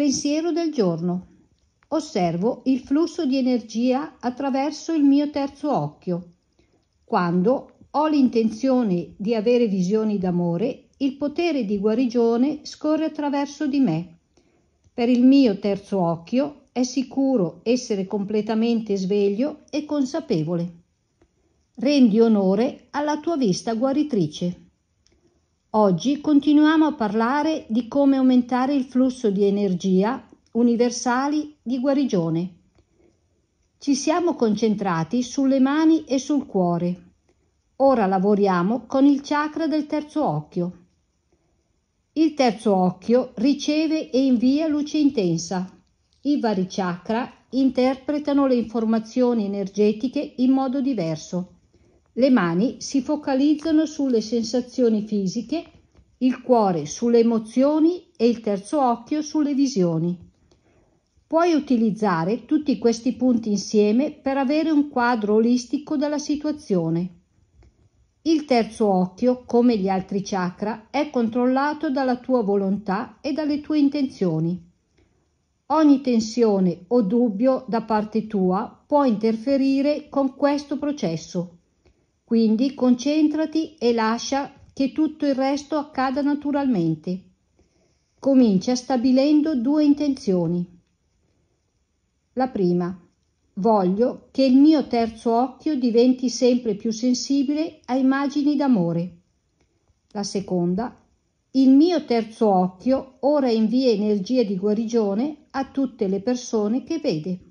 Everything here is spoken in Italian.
Pensiero del giorno. Osservo il flusso di energia attraverso il mio terzo occhio. Quando ho l'intenzione di avere visioni d'amore, il potere di guarigione scorre attraverso di me. Per il mio terzo occhio è sicuro essere completamente sveglio e consapevole. Rendi onore alla tua vista guaritrice. Oggi continuiamo a parlare di come aumentare il flusso di energia universali di guarigione. Ci siamo concentrati sulle mani e sul cuore. Ora lavoriamo con il chakra del terzo occhio. Il terzo occhio riceve e invia luce intensa. I vari chakra interpretano le informazioni energetiche in modo diverso. Le mani si focalizzano sulle sensazioni fisiche, il cuore sulle emozioni e il terzo occhio sulle visioni. Puoi utilizzare tutti questi punti insieme per avere un quadro olistico della situazione. Il terzo occhio, come gli altri chakra, è controllato dalla tua volontà e dalle tue intenzioni. Ogni tensione o dubbio da parte tua può interferire con questo processo. Quindi concentrati e lascia che tutto il resto accada naturalmente. Comincia stabilendo due intenzioni. La prima, voglio che il mio terzo occhio diventi sempre più sensibile a immagini d'amore. La seconda, il mio terzo occhio ora invia energia di guarigione a tutte le persone che vede.